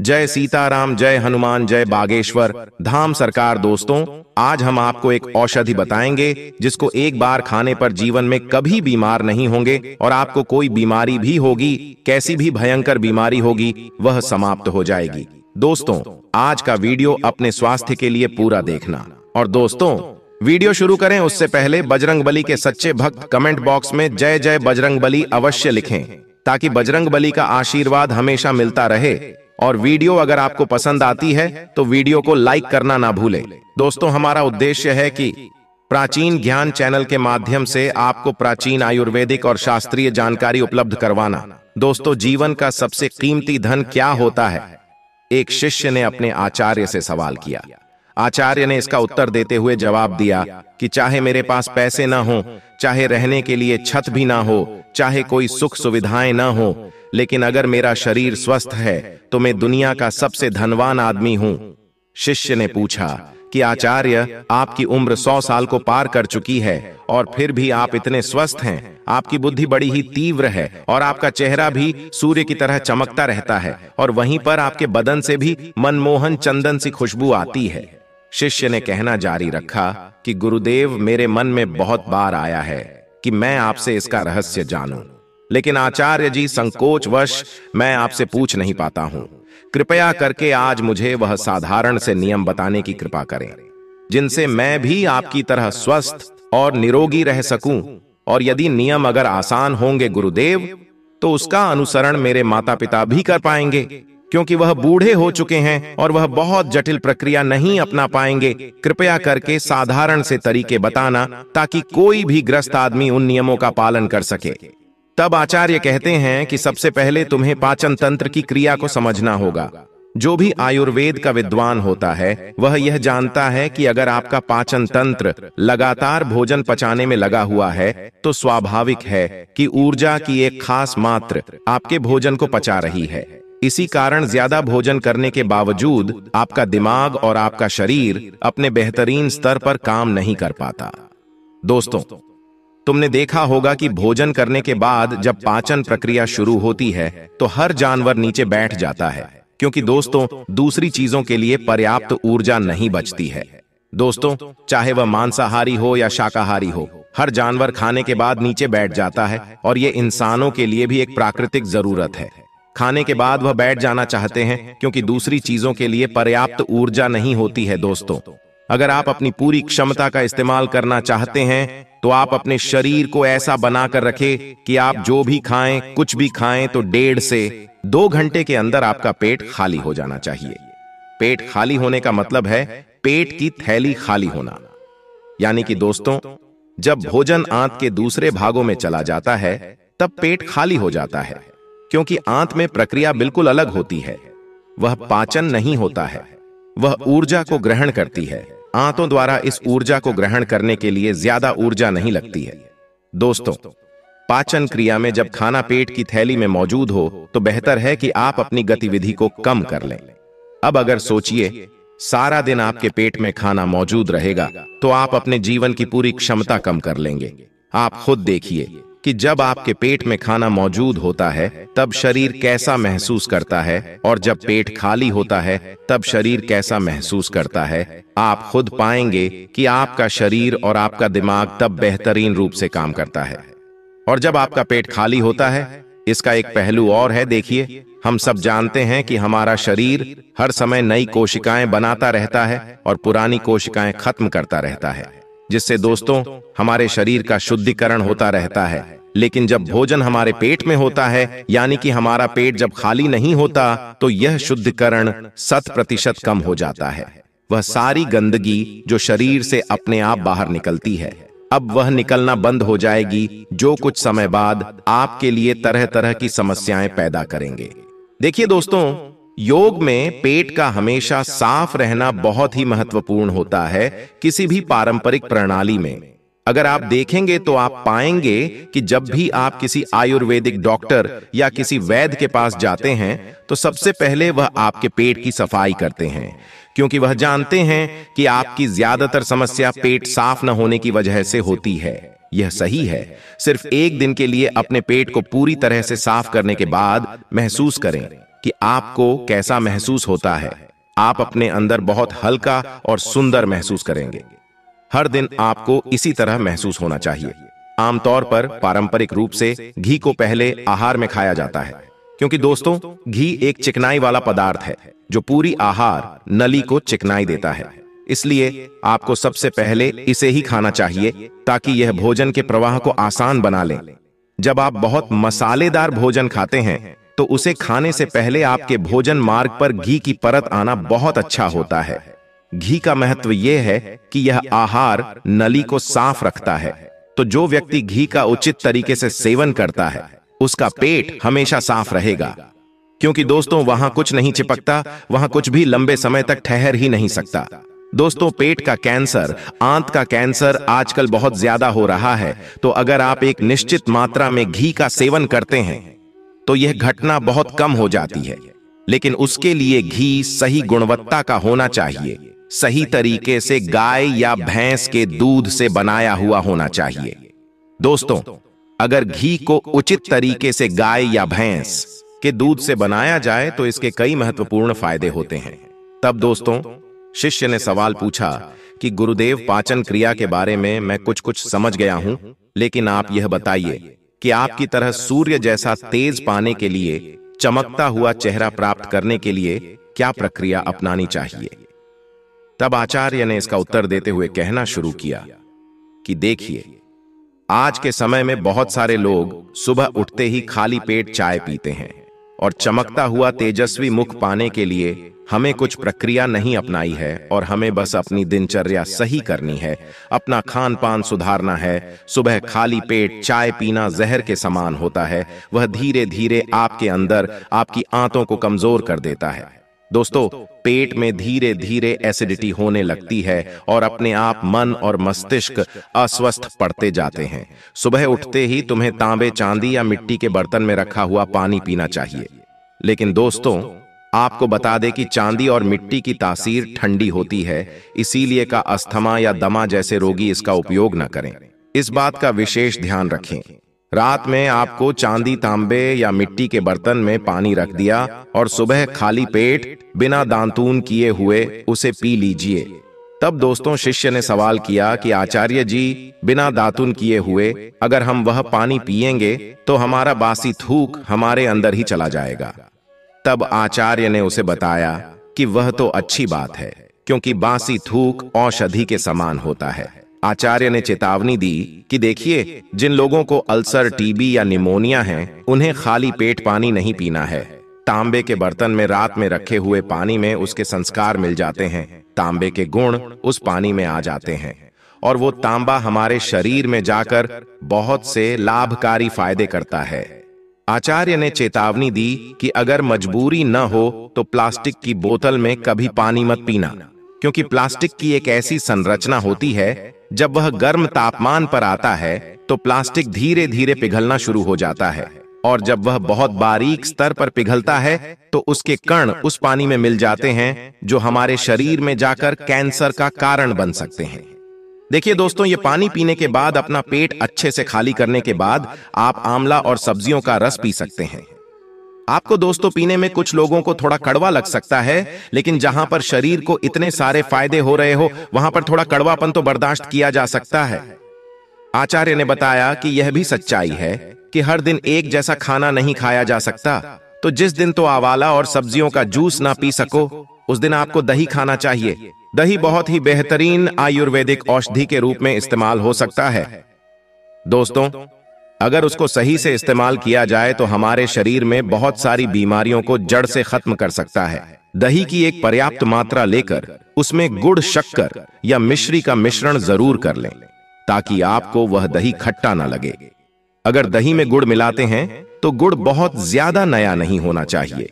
जय सीताराम जय हनुमान जय बागेश्वर धाम सरकार दोस्तों आज हम आपको एक औषधि बताएंगे जिसको एक बार खाने पर जीवन में कभी बीमार नहीं होंगे और आपको कोई बीमारी भी होगी कैसी भी भयंकर बीमारी होगी वह समाप्त हो जाएगी दोस्तों आज का वीडियो अपने स्वास्थ्य के लिए पूरा देखना और दोस्तों वीडियो शुरू करें उससे पहले बजरंग के सच्चे भक्त कमेंट बॉक्स में जय जय बजरंग अवश्य लिखे ताकि बजरंग का आशीर्वाद हमेशा मिलता रहे और वीडियो अगर आपको पसंद आती है तो वीडियो को लाइक करना ना भूलें दोस्तों हमारा उद्देश्य है कि प्राचीन ज्ञान चैनल के माध्यम से आपको प्राचीन आयुर्वेदिक और शास्त्रीय जानकारी उपलब्ध करवाना दोस्तों जीवन का सबसे कीमती धन क्या होता है एक शिष्य ने अपने आचार्य से सवाल किया आचार्य ने इसका उत्तर देते हुए जवाब दिया कि चाहे मेरे पास पैसे ना हो चाहे रहने के लिए छत भी ना हो चाहे कोई सुख सुविधाएं ना हो लेकिन अगर मेरा शरीर स्वस्थ है तो मैं दुनिया का सबसे धनवान आदमी हूँ शिष्य ने पूछा कि आचार्य आपकी उम्र सौ साल को पार कर चुकी है और फिर भी आप इतने स्वस्थ हैं आपकी बुद्धि बड़ी ही तीव्र है और आपका चेहरा भी सूर्य की तरह चमकता रहता है और वहीं पर आपके बदन से भी मनमोहन चंदन सी खुशबू आती है शिष्य ने कहना जारी रखा कि गुरुदेव मेरे मन में बहुत बार आया है कि मैं आपसे इसका रहस्य जानूं लेकिन आचार्य जी संकोचवश मैं आपसे पूछ नहीं पाता हूं कृपया करके आज मुझे वह साधारण से नियम बताने की कृपा करें जिनसे मैं भी आपकी तरह स्वस्थ और निरोगी रह सकूं और यदि नियम अगर आसान होंगे गुरुदेव तो, तो उसका अनुसरण मेरे माता पिता भी कर पाएंगे क्योंकि वह बूढ़े हो चुके हैं और वह बहुत जटिल प्रक्रिया नहीं अपना पाएंगे कृपया करके साधारण से तरीके बताना ताकि कोई भी ग्रस्त आदमी उन नियमों का पालन कर सके तब आचार्य कहते हैं कि सबसे पहले तुम्हें पाचन तंत्र की क्रिया को समझना होगा जो भी आयुर्वेद का विद्वान होता है वह यह जानता है कि अगर आपका पाचन तंत्र लगातार भोजन पचाने में लगा हुआ है तो स्वाभाविक है कि ऊर्जा की एक खास मात्र आपके भोजन को पचा रही है इसी कारण ज्यादा भोजन करने के बावजूद आपका दिमाग और आपका शरीर अपने बेहतरीन स्तर पर काम नहीं कर पाता दोस्तों तुमने देखा होगा कि भोजन करने के बाद जब पाचन प्रक्रिया शुरू होती है तो हर जानवर नीचे बैठ जाता है क्योंकि दोस्तों दूसरी चीजों के लिए पर्याप्त ऊर्जा नहीं बचती है दोस्तों चाहे वह मांसाहारी हो या शाकाहारी हो हर जानवर खाने के बाद नीचे बैठ जाता है और ये इंसानों के लिए भी एक प्राकृतिक जरूरत है खाने के बाद वह बैठ जाना चाहते हैं क्योंकि दूसरी चीजों के लिए पर्याप्त ऊर्जा नहीं होती है दोस्तों अगर आप अपनी पूरी क्षमता का इस्तेमाल करना चाहते हैं तो आप अपने शरीर को ऐसा बनाकर रखें कि आप जो भी खाएं कुछ भी खाएं तो डेढ़ से दो घंटे के अंदर आपका पेट खाली हो जाना चाहिए पेट खाली होने का मतलब है पेट की थैली खाली होना यानी कि दोस्तों जब भोजन आंत के दूसरे भागों में चला जाता है तब पेट खाली हो जाता है क्योंकि आंत में प्रक्रिया बिल्कुल अलग होती है वह पाचन नहीं होता है वह ऊर्जा को ग्रहण करती है आंतों द्वारा इस ऊर्जा को ग्रहण करने के लिए ज्यादा ऊर्जा नहीं लगती है दोस्तों पाचन क्रिया में जब खाना पेट की थैली में मौजूद हो तो बेहतर है कि आप अपनी गतिविधि को कम कर लें अब अगर सोचिए सारा दिन आपके पेट में खाना मौजूद रहेगा तो आप अपने जीवन की पूरी क्षमता कम कर लेंगे आप खुद देखिए कि जब आपके पेट में खाना मौजूद होता है तब शरीर कैसा महसूस करता है और जब पेट खाली होता है तब शरीर कैसा महसूस करता है आप खुद पाएंगे कि आपका शरीर और आपका दिमाग तब बेहतरीन रूप से काम करता है और जब आपका पेट खाली होता है इसका एक पहलू और है देखिए हम सब जानते हैं कि हमारा शरीर हर समय नई कोशिकाएं बनाता रहता है और पुरानी कोशिकाएं खत्म करता रहता है जिससे दोस्तों हमारे शरीर का शुद्धिकरण होता रहता है लेकिन जब भोजन हमारे पेट में होता है यानी कि हमारा पेट जब खाली नहीं होता तो यह तो शुद्धिकरण सत प्रतिशत कम हो जाता है वह सारी गंदगी जो शरीर से अपने आप बाहर निकलती है अब वह निकलना बंद हो जाएगी जो कुछ समय बाद आपके लिए तरह तरह की समस्याएं पैदा करेंगे देखिए दोस्तों योग में पेट का हमेशा साफ रहना बहुत ही महत्वपूर्ण होता है किसी भी पारंपरिक प्रणाली में अगर आप देखेंगे तो आप पाएंगे कि जब भी आप किसी आयुर्वेदिक डॉक्टर या किसी वैद्य के पास जाते हैं तो सबसे पहले वह आपके पेट की सफाई करते हैं क्योंकि वह जानते हैं कि आपकी ज्यादातर समस्या पेट साफ न होने की वजह से होती है यह सही है सिर्फ एक दिन के लिए अपने पेट को पूरी तरह से साफ करने के बाद महसूस करें कि आपको कैसा महसूस होता है आप अपने अंदर बहुत हल्का और सुंदर महसूस करेंगे हर दिन आपको इसी तरह महसूस होना चाहिए आमतौर पर पारंपरिक रूप से घी को पहले आहार में खाया जाता है क्योंकि दोस्तों घी एक चिकनाई वाला पदार्थ है जो पूरी आहार नली को चिकनाई देता है इसलिए आपको सबसे पहले इसे ही खाना चाहिए ताकि यह भोजन के प्रवाह को आसान बना ले जब आप बहुत मसालेदार भोजन खाते हैं तो उसे खाने से पहले आपके भोजन मार्ग पर घी की परत आना बहुत अच्छा होता है घी का महत्व यह है कि यह आहार नली को साफ रखता है तो जो व्यक्ति घी का उचित तरीके से सेवन करता है उसका पेट हमेशा साफ रहेगा क्योंकि दोस्तों वहां कुछ नहीं चिपकता वहां कुछ भी लंबे समय तक ठहर ही नहीं सकता दोस्तों पेट का कैंसर आंत का कैंसर आजकल बहुत ज्यादा हो रहा है तो अगर आप एक निश्चित मात्रा में घी का सेवन करते हैं तो यह घटना बहुत कम हो जाती है लेकिन उसके लिए घी सही गुणवत्ता का होना चाहिए सही तरीके से गाय या भैंस के दूध से बनाया हुआ होना चाहिए दोस्तों अगर घी को उचित तरीके से गाय या भैंस के दूध से बनाया जाए तो इसके कई महत्वपूर्ण फायदे होते हैं तब दोस्तों शिष्य ने सवाल पूछा कि गुरुदेव पाचन क्रिया के बारे में मैं कुछ कुछ समझ गया हूं लेकिन आप यह बताइए कि आपकी तरह सूर्य जैसा तेज पाने के लिए चमकता हुआ चेहरा प्राप्त करने के लिए क्या प्रक्रिया अपनानी चाहिए तब आचार्य ने इसका उत्तर देते हुए कहना शुरू किया कि देखिए आज के समय में बहुत सारे लोग सुबह उठते ही खाली पेट चाय पीते हैं और चमकता हुआ तेजस्वी मुख पाने के लिए हमें कुछ प्रक्रिया नहीं अपनाई है और हमें बस अपनी दिनचर्या सही करनी है अपना खान पान सुधारना है सुबह खाली पेट चाय पीना जहर के समान होता है वह धीरे धीरे आपके अंदर आपकी आंतों को कमजोर कर देता है दोस्तों पेट में धीरे धीरे एसिडिटी होने लगती है और अपने आप मन और मस्तिष्क अस्वस्थ पड़ते जाते हैं सुबह उठते ही तुम्हें तांबे चांदी या मिट्टी के बर्तन में रखा हुआ पानी पीना चाहिए लेकिन दोस्तों आपको बता दें कि चांदी और मिट्टी की तासीर ठंडी होती है इसीलिए का अस्थमा या दमा जैसे रोगी इसका उपयोग न करें इस बात का विशेष ध्यान रखें रात में आपको चांदी तांबे या मिट्टी के बर्तन में पानी रख दिया और सुबह खाली पेट बिना दांतून किए हुए उसे पी लीजिए तब दोस्तों शिष्य ने सवाल किया कि आचार्य जी बिना दातुन किए हुए अगर हम वह पानी पिएंगे तो हमारा बासी थूक हमारे अंदर ही चला जाएगा तब आचार्य ने उसे बताया कि वह तो अच्छी बात है क्योंकि बासी थूक औषधि के समान होता है आचार्य ने चेतावनी दी कि देखिए जिन लोगों को अल्सर टीबी या निमोनिया है उन्हें खाली पेट पानी नहीं पीना है तांबे के बर्तन में रात में रखे हुए पानी में उसके संस्कार मिल जाते हैं तांबे के गुण उस पानी में आ जाते हैं और वो तांबा हमारे शरीर में जाकर बहुत से लाभकारी फायदे करता है आचार्य ने चेतावनी दी कि अगर मजबूरी न हो तो प्लास्टिक की बोतल में कभी पानी मत पीना क्योंकि प्लास्टिक की एक ऐसी संरचना होती है जब वह गर्म तापमान पर आता है तो प्लास्टिक धीरे धीरे पिघलना शुरू हो जाता है और जब वह बहुत बारीक स्तर पर पिघलता है तो उसके कण उस पानी में मिल जाते हैं जो हमारे शरीर में जाकर कैंसर का कारण बन सकते हैं देखिए दोस्तों ये पानी पीने के बाद अपना पेट अच्छे से खाली करने के बाद आप आंवला और सब्जियों का रस पी सकते हैं आपको दोस्तों पीने में कुछ लोगों को थोड़ा कड़वा लग सकता है लेकिन जहां पर शरीर को इतने सारे फायदे हो रहे हो वहां पर थोड़ा कड़वापन तो बर्दाश्त किया जा सकता है आचार्य ने बताया कि यह भी सच्चाई है कि हर दिन एक जैसा खाना नहीं खाया जा सकता तो जिस दिन तो आवाला और सब्जियों का जूस ना पी सको उस दिन आपको दही खाना चाहिए दही बहुत ही बेहतरीन आयुर्वेदिक औषधि के रूप में इस्तेमाल हो सकता है दोस्तों अगर उसको सही से इस्तेमाल किया जाए तो हमारे शरीर में बहुत सारी बीमारियों को जड़ से खत्म कर सकता है दही की एक पर्याप्त मात्रा लेकर उसमें गुड़ शक्कर या मिश्री का मिश्रण जरूर कर लें ताकि आपको वह दही खट्टा ना लगे अगर दही में गुड़ मिलाते हैं तो गुड़ बहुत ज्यादा नया नहीं होना चाहिए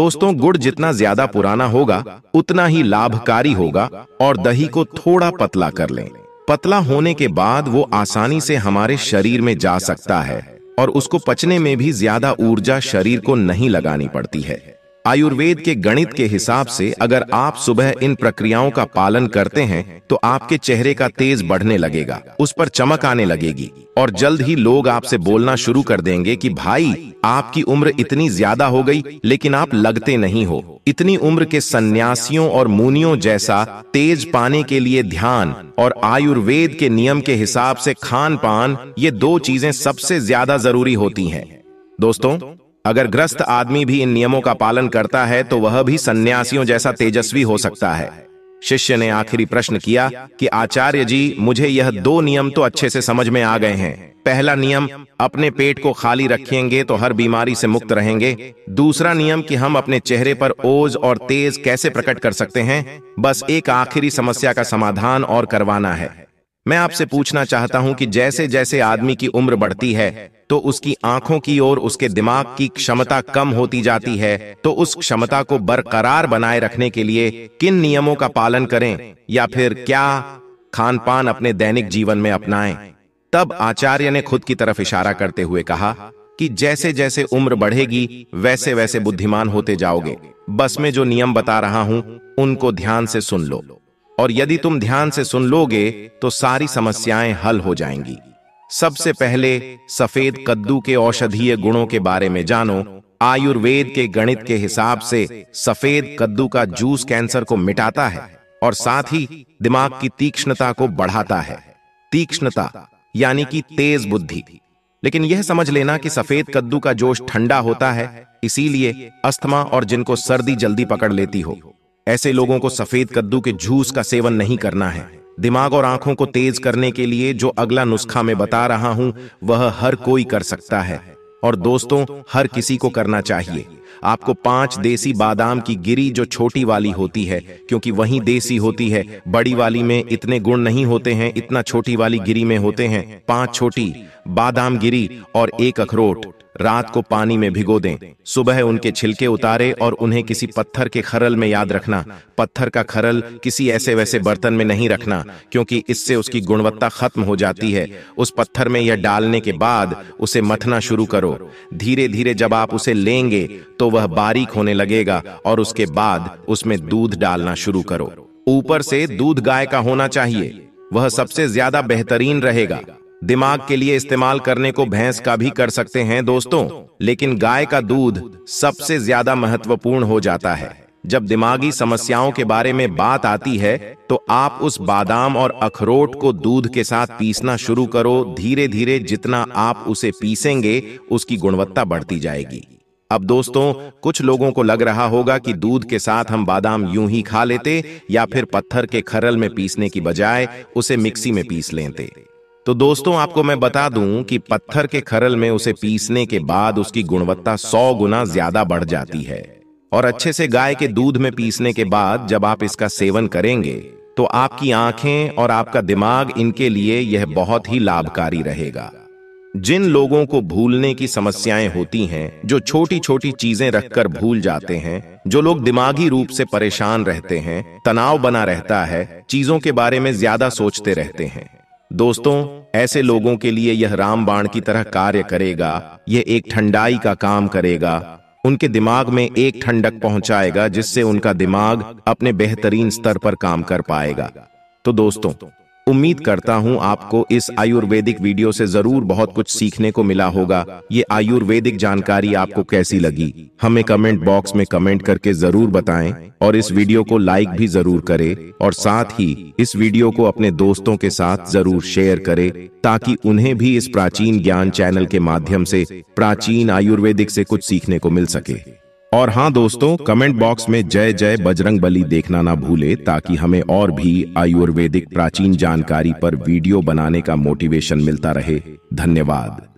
दोस्तों गुड़ जितना ज्यादा पुराना होगा उतना ही लाभकारी होगा और दही को थोड़ा पतला कर लें पतला होने के बाद वो आसानी से हमारे शरीर में जा सकता है और उसको पचने में भी ज्यादा ऊर्जा शरीर को नहीं लगानी पड़ती है आयुर्वेद के गणित के हिसाब से अगर आप सुबह इन प्रक्रियाओं का पालन करते हैं तो आपके चेहरे का तेज बढ़ने लगेगा उस पर चमक आने लगेगी और जल्द ही लोग आपसे बोलना शुरू कर देंगे कि भाई आपकी उम्र इतनी ज्यादा हो गई लेकिन आप लगते नहीं हो इतनी उम्र के सन्यासियों और मुनियों जैसा तेज पाने के लिए ध्यान और आयुर्वेद के नियम के हिसाब से खान पान ये दो चीजें सबसे ज्यादा जरूरी होती है दोस्तों अगर ग्रस्त आदमी भी इन नियमों का पालन करता है तो वह भी सन्यासियों जैसा तेजस्वी हो सकता है शिष्य ने आखिरी प्रश्न किया कि आचार्य जी मुझे यह दो नियम तो अच्छे से समझ में आ गए हैं पहला नियम अपने पेट को खाली रखेंगे तो हर बीमारी से मुक्त रहेंगे दूसरा नियम कि हम अपने चेहरे पर ओज और तेज कैसे प्रकट कर सकते हैं बस एक आखिरी समस्या का समाधान और करवाना है मैं आपसे पूछना चाहता हूं कि जैसे जैसे आदमी की उम्र बढ़ती है तो उसकी आंखों की ओर उसके दिमाग की क्षमता कम होती जाती है तो उस क्षमता को बरकरार बनाए रखने के लिए किन नियमों का पालन करें या फिर क्या खान पान अपने दैनिक जीवन में अपनाएं तब आचार्य ने खुद की तरफ इशारा करते हुए कहा कि जैसे जैसे उम्र बढ़ेगी वैसे वैसे बुद्धिमान होते जाओगे बस में जो नियम बता रहा हूं उनको ध्यान से सुन लो और यदि तुम ध्यान से सुन लोगे तो सारी समस्याएं हल हो जाएंगी सबसे पहले सफेद कद्दू के औषधीय गुणों के बारे में जानो आयुर्वेद के गणित के हिसाब से सफेद कद्दू का जूस कैंसर को मिटाता है और साथ ही दिमाग की तीक्ष्णता को बढ़ाता है तीक्ष्णता यानी कि तेज बुद्धि लेकिन यह समझ लेना कि सफेद कद्दू का जोश ठंडा होता है इसीलिए अस्थमा और जिनको सर्दी जल्दी पकड़ लेती हो ऐसे लोगों को सफेद कद्दू के जूस का सेवन नहीं करना है दिमाग और आंखों को तेज करने के लिए जो अगला नुस्खा मैं बता रहा हूं वह हर कोई कर सकता है और दोस्तों हर किसी को करना चाहिए आपको पांच देसी बादाम की गिरी जो छोटी वाली होती है क्योंकि वही देसी होती है बड़ी वाली में इतने गुण नहीं होते हैं इतना छोटी वाली गिरी में होते हैं पांच छोटी बादाम गिरी और एक अखरोट रात को पानी में भिगो दें सुबह उनके छिलके उतारे और उन्हें किसी पत्थर के खरल में याद रखना पत्थर का खरल किसी ऐसे वैसे बर्तन में नहीं रखना क्योंकि इससे उसकी गुणवत्ता खत्म हो जाती है उस पत्थर में यह डालने के बाद उसे मथना शुरू करो धीरे धीरे जब आप उसे लेंगे तो वह बारीक होने लगेगा और उसके बाद उसमें दूध डालना शुरू करो ऊपर से दूध गाय का होना चाहिए वह सबसे ज्यादा बेहतरीन रहेगा दिमाग के लिए इस्तेमाल करने को भैंस का भी कर सकते हैं दोस्तों लेकिन गाय का दूध सबसे ज्यादा महत्वपूर्ण हो जाता है जब दिमागी समस्याओं के बारे में बात आती है तो आप उस बादाम और अखरोट को दूध के साथ पीसना शुरू करो धीरे धीरे जितना आप उसे पीसेंगे उसकी गुणवत्ता बढ़ती जाएगी अब दोस्तों कुछ लोगों को लग रहा होगा कि दूध के साथ हम बादाम यूं ही खा लेते या फिर पत्थर के खरल में पीसने की बजाय उसे मिक्सी में पीस लेते तो दोस्तों आपको मैं बता दूं कि पत्थर के खरल में उसे पीसने के बाद उसकी गुणवत्ता सौ गुना ज्यादा बढ़ जाती है और अच्छे से गाय के दूध में पीसने के बाद जब आप इसका सेवन करेंगे तो आपकी आंखें और आपका दिमाग इनके लिए यह बहुत ही लाभकारी रहेगा जिन लोगों को भूलने की समस्याएं होती हैं जो छोटी छोटी चीजें रखकर भूल जाते हैं जो लोग दिमागी रूप से परेशान रहते हैं तनाव बना रहता है चीजों के बारे में ज्यादा सोचते रहते हैं दोस्तों ऐसे लोगों के लिए यह रामबाण की तरह कार्य करेगा यह एक ठंडाई का काम करेगा उनके दिमाग में एक ठंडक पहुंचाएगा जिससे उनका दिमाग अपने बेहतरीन स्तर पर काम कर पाएगा तो दोस्तों उम्मीद करता हूं आपको इस आयुर्वेदिक वीडियो से जरूर बहुत कुछ सीखने को मिला होगा ये आयुर्वेदिक जानकारी आपको कैसी लगी हमें कमेंट बॉक्स में कमेंट करके जरूर बताएं और इस वीडियो को लाइक भी जरूर करें और साथ ही इस वीडियो को अपने दोस्तों के साथ जरूर शेयर करें ताकि उन्हें भी इस प्राचीन ज्ञान चैनल के माध्यम से प्राचीन आयुर्वेदिक से कुछ सीखने को मिल सके और हाँ दोस्तों कमेंट बॉक्स में जय जय बजरंग बली देखना ना भूले ताकि हमें और भी आयुर्वेदिक प्राचीन जानकारी पर वीडियो बनाने का मोटिवेशन मिलता रहे धन्यवाद